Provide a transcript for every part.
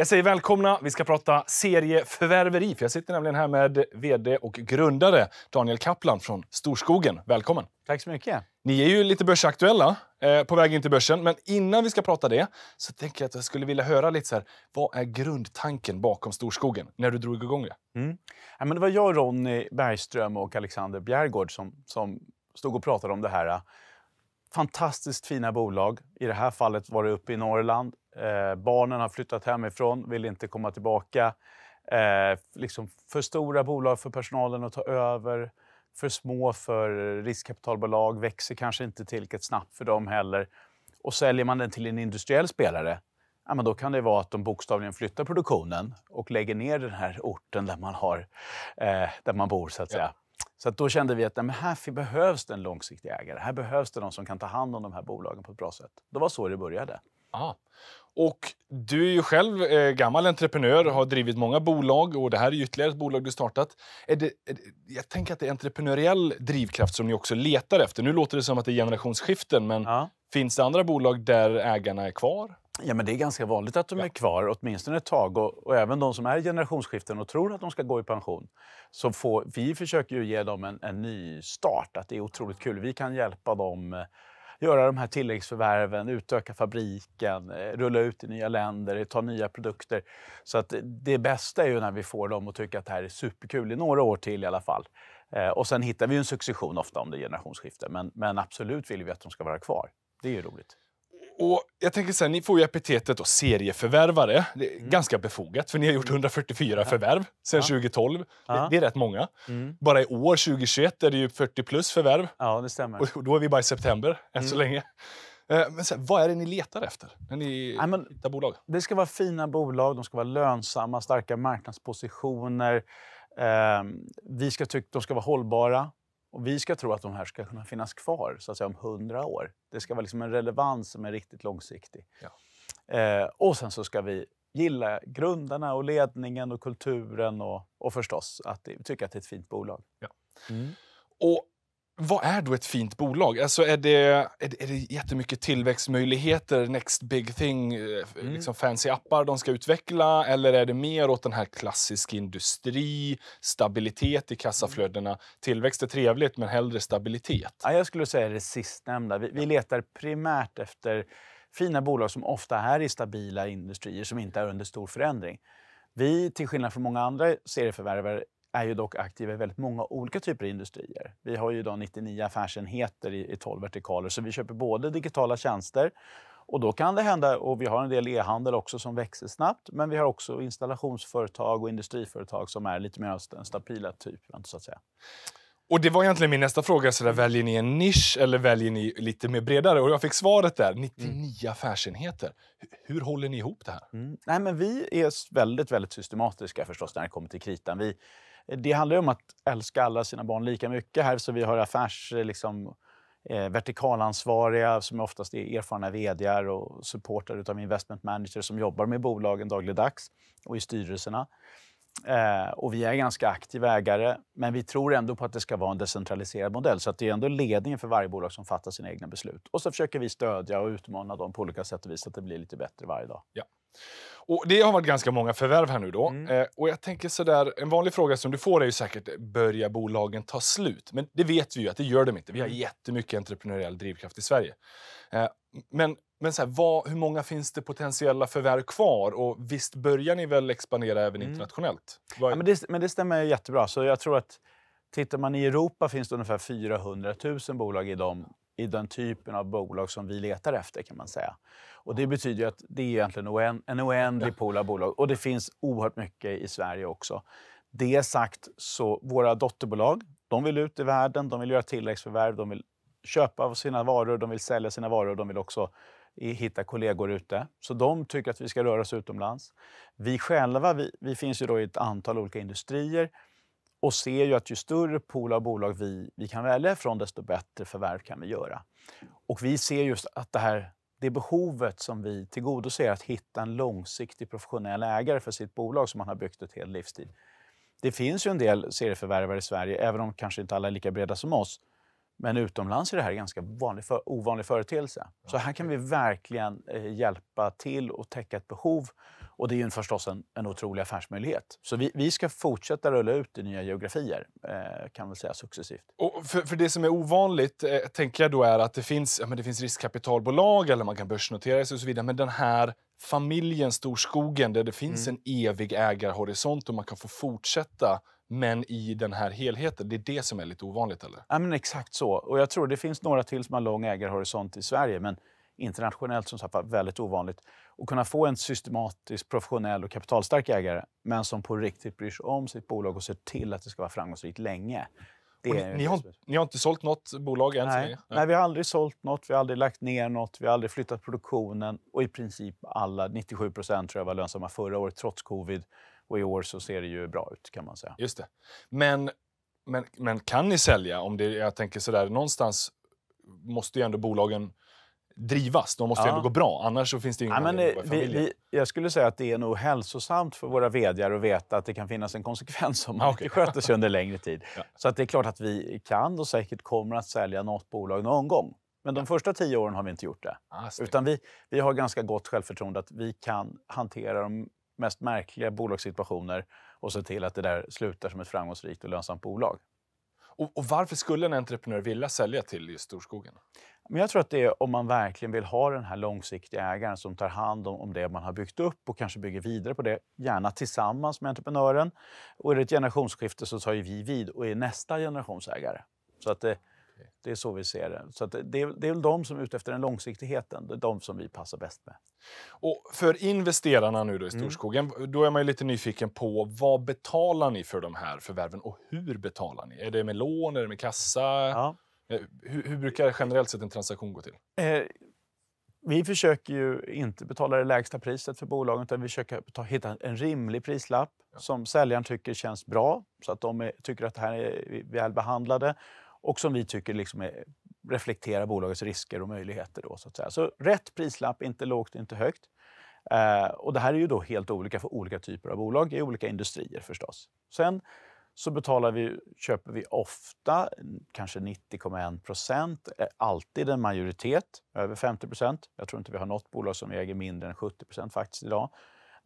Jag säger välkomna. Vi ska prata serieförvärveri. För jag sitter nämligen här med vd och grundare Daniel Kaplan från Storskogen. Välkommen! Tack så mycket. Ni är ju lite börsaktuella, eh, på väg in till börsen. Men innan vi ska prata det så tänker jag att jag skulle vilja höra lite så här, vad är grundtanken bakom Storskogen när du drog igång det? Mm. Ja, men det var jag, Ronny Bergström och Alexander Bjärgård som, som stod och pratade om det här fantastiskt fina bolag. I det här fallet var det uppe i Norrland. Eh, barnen har flyttat hemifrån, vill inte komma tillbaka. Eh, liksom för stora bolag för personalen att ta över. För små för riskkapitalbolag. Växer kanske inte tillräckligt snabbt för dem heller. Och säljer man den till en industriell spelare, ja, men då kan det vara att de bokstavligen flyttar produktionen och lägger ner den här orten där man, har, eh, där man bor. så att ja. säga. Så då kände vi att nej, här behövs det en långsiktig ägare. Här behövs det någon som kan ta hand om de här bolagen på ett bra sätt. Det var så det började. Aha. Och du är ju själv eh, gammal entreprenör och har drivit många bolag. och Det här är ytterligare ett bolag du startat. Är det, är det, jag tänker att det är entreprenöriell drivkraft som ni också letar efter. Nu låter det som att det är generationsskiften, men ja. finns det andra bolag där ägarna är kvar? Ja, men det är ganska vanligt att de ja. är kvar åtminstone ett tag. Och, och, även de som är i generationsskiften och tror att de ska gå i pension. Så får, vi försöker ju ge dem en, en ny start. Att det är otroligt kul. Vi kan hjälpa dem eh, göra de här tilläggsförvärven, utöka fabriken, eh, rulla ut i nya länder, ta nya produkter. Så att det bästa är ju när vi får dem att tycka att det här är superkul i några år till i alla fall. Eh, och sen hittar vi en succession ofta om det är generationsskifte. Men, men absolut vill vi att de ska vara kvar. Det är ju roligt. Och jag tänker så här, Ni får ju epitetet då, serieförvärvare. Det är mm. ganska befogat, för ni har gjort 144 mm. förvärv sedan ja. 2012. Ja. Det, det, är rätt många. Mm. Bara i år, 2021, är det ju 40 plus förvärv. Ja, det stämmer. Och då är vi bara i september, än så mm. länge. Eh, men så här, vad är det ni letar efter när ni Nej, men, hittar bolag? Det ska vara fina bolag, de ska vara lönsamma, starka marknadspositioner. Eh, vi ska tycka att de ska vara hållbara. Och vi ska tro att de här ska kunna finnas kvar så att säga, om hundra år. Det ska vara liksom en relevans som är riktigt långsiktig. Ja. Eh, och sen så ska vi gilla grundarna och ledningen och kulturen och, och förstås att tycka att det är ett fint bolag. Ja. Mm. Och vad är då ett fint bolag? Alltså är, det, är, det, är det jättemycket tillväxtmöjligheter, next big thing, eh, mm. liksom fancy appar de ska utveckla? Eller är det mer åt den här klassisk industri, stabilitet i kassaflödena? Mm. Tillväxt är trevligt, men hellre stabilitet. Ja, jag skulle säga det sistnämnda. Vi, vi letar primärt efter fina bolag som ofta är i stabila industrier som inte är under stor förändring. Vi, till skillnad från många andra serieförvärvare, är ju dock aktiva i väldigt många olika typer av industrier. Vi har ju idag 99 affärsenheter i, i 12 vertikaler, så vi köper både digitala tjänster och då kan det hända, och vi har en del e-handel också som växer snabbt, men vi har också installationsföretag och industriföretag som är lite mer av den stabila typen, så att säga. Och det var egentligen min nästa fråga, så där, mm. väljer ni en nisch eller väljer ni lite mer bredare? Och jag fick svaret där, 99 mm. affärsenheter. Hur håller ni ihop det här? Mm. Nej, men vi är väldigt, väldigt systematiska förstås när det kommer till kritan. Vi, det handlar om att älska alla sina barn lika mycket. Här så vi har affärs... Eh, liksom, eh, vertikalansvariga som oftast är erfarna vd och supportrar av investment managers som jobbar med bolagen dagligdags och i styrelserna. Eh, och vi är ganska aktiva ägare, men vi tror ändå på att det ska vara en decentraliserad modell. Så att det är ändå ledningen för varje bolag som fattar sina egna beslut. Och så försöker vi stödja och utmana dem på olika sätt och vis så att det blir lite bättre varje dag. Ja. Och det har varit ganska många förvärv här nu då. Mm. Eh, och jag tänker sådär, en vanlig fråga som du får är ju säkert, börjar bolagen ta slut? Men det vet vi ju att det gör de inte. Vi har mm. jättemycket entreprenöriell drivkraft i Sverige. Eh, men, men så här, vad, hur många finns det potentiella förvärv kvar? Och visst börjar ni väl expandera även mm. internationellt? Mm. Ja, men, det, men det stämmer jättebra. Så jag tror att tittar man i Europa finns det ungefär 400 000 bolag i, dem, i den typen av bolag som vi letar efter kan man säga. Och det betyder att det är egentligen en oändlig pool av bolag. Och det finns oerhört mycket i Sverige också. Det sagt så våra dotterbolag, de vill ut i världen, de vill göra tilläggsförvärv, de vill köpa sina varor, de vill sälja sina varor och de vill också hitta kollegor ute. Så de tycker att vi ska röra oss utomlands. Vi själva, vi, vi finns ju då i ett antal olika industrier och ser ju att ju större pool av bolag vi, vi kan välja från, desto bättre förvärv kan vi göra. Och vi ser just att det här det behovet som vi tillgodoser, att hitta en långsiktig professionell ägare för sitt bolag som man har byggt ett helt livstid. Det finns ju en del serieförvärvare i Sverige, även om kanske inte alla är lika breda som oss, men utomlands är det här en ganska vanlig, för, ovanlig företeelse. Så här kan vi verkligen eh, hjälpa till och täcka ett behov. Och det är ju förstås en, en otrolig affärsmöjlighet. Så vi, vi ska fortsätta rulla ut i nya geografier, eh, kan man säga successivt. Och för, för, det som är ovanligt, eh, tänker jag då, är att det finns, ja, men det finns riskkapitalbolag eller man kan börsnotera sig och så vidare. Men den här familjen Storskogen där det finns mm. en evig ägarhorisont och man kan få fortsätta men i den här helheten. Det är det som är lite ovanligt, eller? Ja, men exakt så. Och jag tror det finns några till som har lång ägarhorisont i Sverige, men internationellt som sagt väldigt ovanligt. Att kunna få en systematisk, professionell och kapitalstark ägare, men som på riktigt bryr sig om sitt bolag och ser till att det ska vara framgångsrikt länge. Ni, ni, har, ni, har, inte sålt nåt bolag än? Nej. Nej. Nej. vi har aldrig sålt nåt, vi har aldrig lagt ner nåt, vi har aldrig flyttat produktionen. Och i princip alla, 97 procent tror jag var lönsamma förra året trots covid. Och i år så ser det ju bra ut kan man säga. Just det. Men, men, men kan ni sälja? Om det, jag tänker sådär, någonstans måste ju ändå bolagen drivas. De måste ja. ju ändå gå bra, annars så finns det ju ingen ja, men, vi, vi, Jag skulle säga att det är nog hälsosamt för våra vdar att veta att det kan finnas en konsekvens om man okay. inte sköter sig under längre tid. ja. Så att det är klart att vi kan och säkert kommer att sälja något bolag någon gång. Men de första tio åren har vi inte gjort det. Ah, Utan vi, vi har ganska gott självförtroende att vi kan hantera de mest märkliga bolagssituationer och se till att det där slutar som ett framgångsrikt och lönsamt bolag. Och, och, varför skulle en entreprenör vilja sälja till just storskogen? Men jag tror att det är om man verkligen vill ha den här långsiktiga ägaren som tar hand om, om det man har byggt upp och kanske bygger vidare på det, gärna tillsammans med entreprenören. Och är det ett generationsskifte så tar ju vi vid och är nästa generationsägare. Så att det, eh, Okay. Det är så vi ser det. Så det, det, är, det de som är ute efter den långsiktigheten. Det är de som vi passar bäst med. Och för investerarna nu då i mm. storskogen, mm. då är man lite nyfiken på vad betalar ni för de här förvärven och hur betalar ni? Är det med lån, är det med kassa? Ja. Eh, hur, hur, brukar generellt sett en transaktion gå till? Eh, vi försöker ju inte betala det lägsta priset för bolagen utan vi försöker ta, hitta en rimlig prislapp ja. som säljaren tycker känns bra så att de är, tycker att det här är välbehandlade och som vi tycker liksom är, reflekterar bolagets risker och möjligheter. Då, så, att säga. så rätt prislapp, inte lågt, inte högt. Eh, och det här är ju då helt olika för olika typer av bolag i olika industrier förstås. Sen så betalar vi, köper vi ofta, mm, kanske 90,1 procent, eh, alltid en majoritet, över 50 procent. Jag tror inte vi har något bolag som äger mindre än 70 procent faktiskt idag.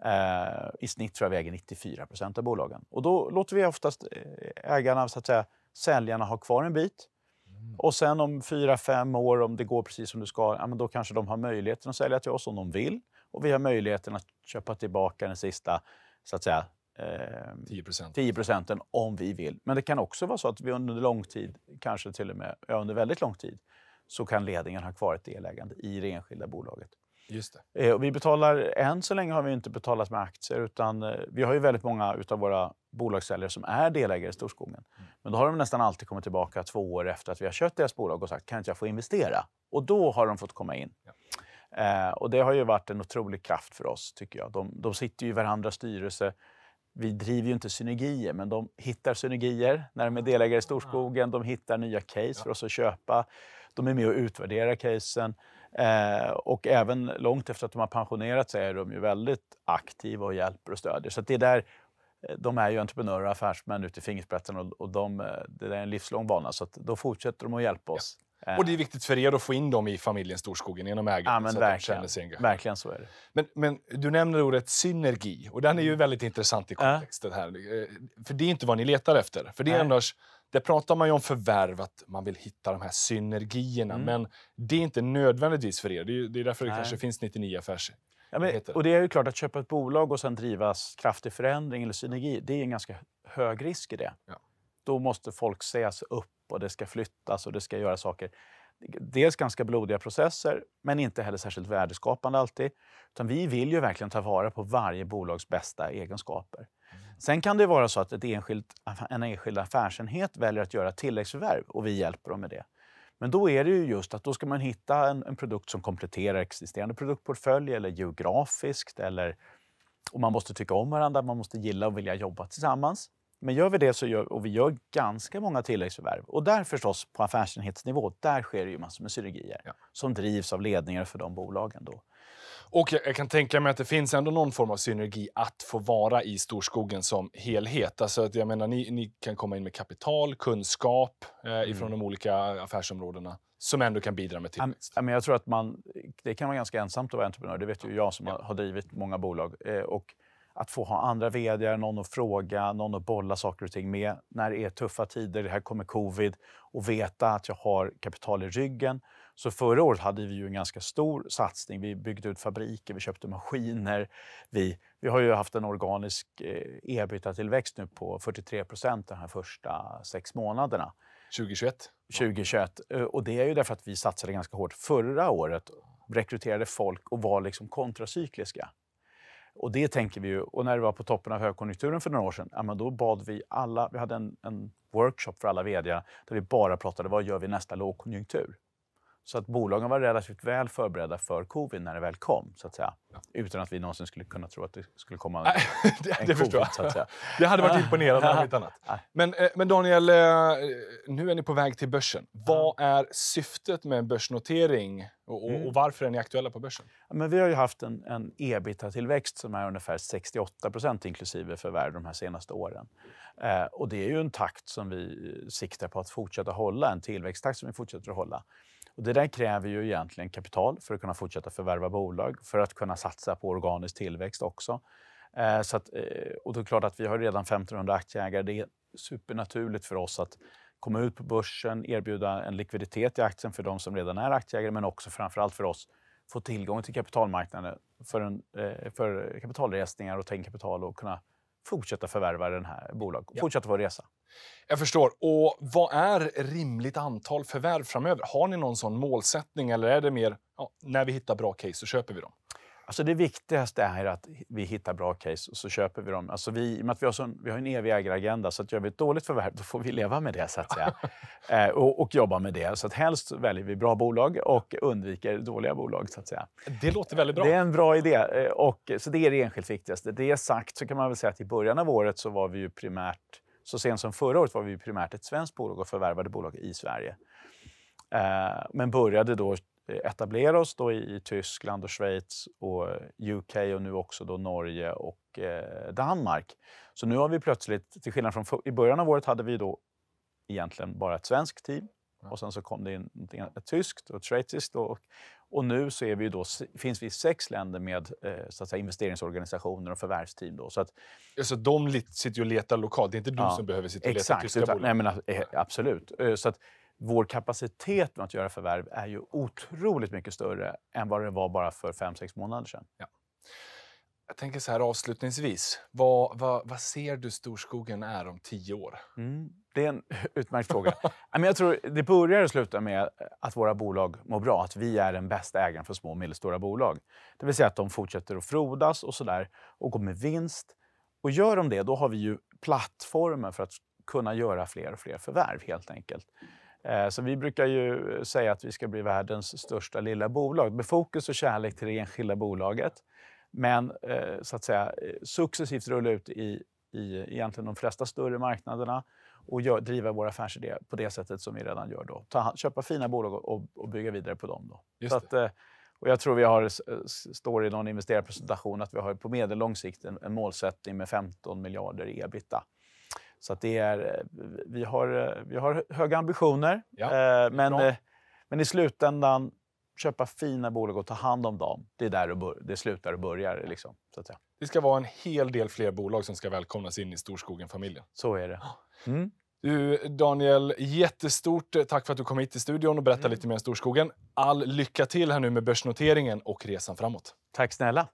Eh, I snitt tror jag vi äger 94 procent av bolagen. Och då låter vi oftast eh, ägarna så att säga, säljarna har kvar en bit. Mm. Och sen om fyra, fem år, om det går precis som du ska, ja, men då kanske de har möjligheten att sälja till oss om de vill. Och vi har möjligheten att köpa tillbaka den sista, så att säga, eh, 10, procenten om vi vill. Men det kan också vara så att vi under lång tid, kanske till och med ja, under väldigt lång tid, så kan ledningen ha kvar ett delägande i det enskilda bolaget. Just det. Eh, och vi betalar, än så länge har vi inte betalat med aktier utan eh, vi har ju väldigt många av våra bolagssäljare som är delägare i Storskogen. Men då har de nästan alltid kommit tillbaka två år efter att vi har köpt deras bolag och sagt kan inte jag få investera? Och då har de fått komma in. Ja. Eh, och det har ju varit en otrolig kraft för oss tycker jag. De, de sitter ju i varandras styrelse. Vi driver ju inte synergier, men de hittar synergier när de är delägare i ah. Storskogen. De hittar nya case för oss att köpa. De är med och utvärderar casen. Eh, och även långt efter att de har pensionerat sig är de ju väldigt aktiva och hjälper och stödjer. Så det där Eh, de är ju entreprenörer och affärsmän ute i fingerspetsarna och, de, eh, det är en livslång bana. Så då fortsätter de att hjälpa oss. Ja. Och det är eh, viktigt för er att få in dem i familjen Storskogen genom ägandet. Ja, så Att de känner sig verkligen så är det. Men, men du nämner ordet synergi och den är ju mm. väldigt intressant i kontexten här. För det är inte vad ni letar efter. För det är annars, där pratar man ju om förvärv, att man vill hitta de här synergierna. Mm. Men det är inte nödvändigtvis för er. Det är, det är därför Nej. kanske finns 99 affärs Ja, men, och det är ju klart att köpa ett bolag och sen drivas kraftig förändring eller synergi, det är en ganska hög risk i det. Ja. Då måste folk sägas upp och det ska flyttas och det ska göra saker. Dels ganska blodiga processer, men inte heller särskilt värdeskapande alltid. Utan vi vill ju verkligen ta vara på varje bolags bästa egenskaper. Mm. Sen kan det vara så att ett enskilt, en enskild affärsenhet väljer att göra tilläggsförvärv och vi hjälper dem med det. Men då är det ju just att då ska man hitta en, en produkt som kompletterar existerande produktportfölj eller geografiskt eller och man måste tycka om varandra, man måste gilla och vilja jobba tillsammans. Men gör vi det så gör, och vi gör ganska många tilläggsförvärv och där förstås på affärsenhetsnivå, där sker det ju massor med synergier ja. som drivs av ledningar för de bolagen då. Och jag, jag, kan tänka mig att det finns ändå någon form av synergi att få vara i storskogen som helhet. Alltså att jag menar, ni, ni kan komma in med kapital, kunskap eh, mm. ifrån mm. de olika affärsområdena som ändå kan bidra med tillväxt. men jag tror att man, det kan vara ganska ensamt att vara entreprenör. Det vet ju jag som ja. har drivit många bolag. Eh, och att få ha andra vd, någon att fråga, någon att bolla saker och ting med när det är tuffa tider, det här kommer covid, och veta att jag har kapital i ryggen så förra året hade vi ju en ganska stor satsning. Vi byggde ut fabriker, vi köpte maskiner. Vi, vi har ju haft en organisk eh, ebitda-tillväxt nu på 43 procent de här första sex månaderna. 2021? 2021. Eh, och det är ju därför att vi satsade ganska hårt förra året. Rekryterade folk och var liksom kontracykliska. Och det tänker vi ju. Och när vi var på toppen av högkonjunkturen för några år sedan, ja, då bad vi alla, vi hade en, en workshop för alla vd där vi bara pratade vad gör vi nästa lågkonjunktur? Så att bolagen var relativt väl förberedda för covid när det väl kom, så att säga. Utan att vi någonsin skulle kunna tro att det skulle komma en, det, en covid. Så att säga. Det hade varit imponerande om inte annat. Men, eh, men Daniel, eh, nu är ni på väg till börsen. Vad är syftet med en börsnotering och, och, mm. och varför är ni aktuella på börsen? Men vi har ju haft en, en ebita-tillväxt som är ungefär 68 procent inklusive förvärv de här senaste åren. Eh, och det är ju en takt som vi siktar på att fortsätta hålla, en tillväxttakt som vi fortsätter att hålla. Och det där kräver ju egentligen kapital för att kunna fortsätta förvärva bolag, för att kunna satsa på organisk tillväxt också. Eh, så att, eh, och det är klart att vi har redan 1500 aktieägare. Det är supernaturligt för oss att komma ut på börsen, erbjuda en likviditet i aktien för de som redan är aktieägare, men också framför allt för oss få tillgång till kapitalmarknaden för, en, eh, för kapitalresningar och ta in kapital och kunna fortsätta förvärva den här bolag, ja. fortsätta vår resa. Jag förstår. Och vad är rimligt antal förvärv framöver? Har ni någon sån målsättning eller är det mer ja, när vi hittar bra case så köper vi dem? Alltså det viktigaste är att vi hittar bra case och så köper vi dem. Alltså vi, i att vi har, sån, vi har en evig ägaragenda, så att gör vi ett dåligt förvärv då får vi leva med det så att säga. eh, och, och, jobba med det. Så att helst väljer vi bra bolag och undviker dåliga bolag. så att säga. Det låter väldigt bra. Det är en bra idé. Eh, och, så det är det enskilt viktigaste. Det sagt så kan man väl säga att i början av året så var vi ju primärt så sent som förra året var vi primärt ett svenskt bolag och förvärvade bolag i Sverige. Eh, men började då eh, etablera oss då i Tyskland och Schweiz och eh, UK och nu också då Norge och Danmark. Så nu har vi plötsligt, till skillnad från i början av året hade vi då egentligen bara ett svenskt team och sen så kom det in ett tyskt och ett schweiziskt. Och, och nu så är vi då, finns vi i sex länder med eh, så att säga, investeringsorganisationer och förvärvsteam. Då, så att, så de sitter och letar lokalt? Det är inte du ja, som behöver sitta och exakt, leta tyska utan, bolag? Nej, men, alltså, eh, absolut. Eh, så att, vår kapacitet med att göra förvärv är ju otroligt mycket större än vad det var bara för fem sex månader sedan. Ja. Jag tänker så här avslutningsvis. Vad, vad, vad ser du storskogen är om tio år? Mm, det är en utmärkt fråga. jag tror det börjar och slutar med att våra bolag mår bra. Att vi är den bästa ägaren för små och medelstora bolag. Det vill säga att de fortsätter att frodas och, så där, och går med vinst. Och gör de det, då har vi ju plattformen för att kunna göra fler och fler förvärv helt enkelt. Eh, så vi brukar ju säga att vi ska bli världens största lilla bolag med fokus och kärlek till det enskilda bolaget men eh, så att säga, eh, successivt rulla ut i, i egentligen de flesta större marknaderna och gör, driva vår affärsidé på det sättet som vi redan gör. Då. Ta, köpa fina bolag och, och bygga vidare på dem. Då. Just så att, eh, och jag tror vi har, står i någon investerarpresentation att vi har på medellång sikt en, en målsättning med 15 miljarder i ebitda. Så att det är, eh, vi, har, eh, vi har höga ambitioner, ja, eh, men, men i slutändan köpa fina bolag och ta hand om dem. Det är där det, bör, det slutar och börjar. Liksom, så att säga. Det ska vara en hel del fler bolag som ska välkomnas in i Storskogen-familjen. Så är det. Mm. Du, Daniel, jättestort eh, tack för att du kom hit till studion och berättade mm. lite mer om Storskogen. All lycka till här nu med börsnoteringen och resan framåt. Tack snälla.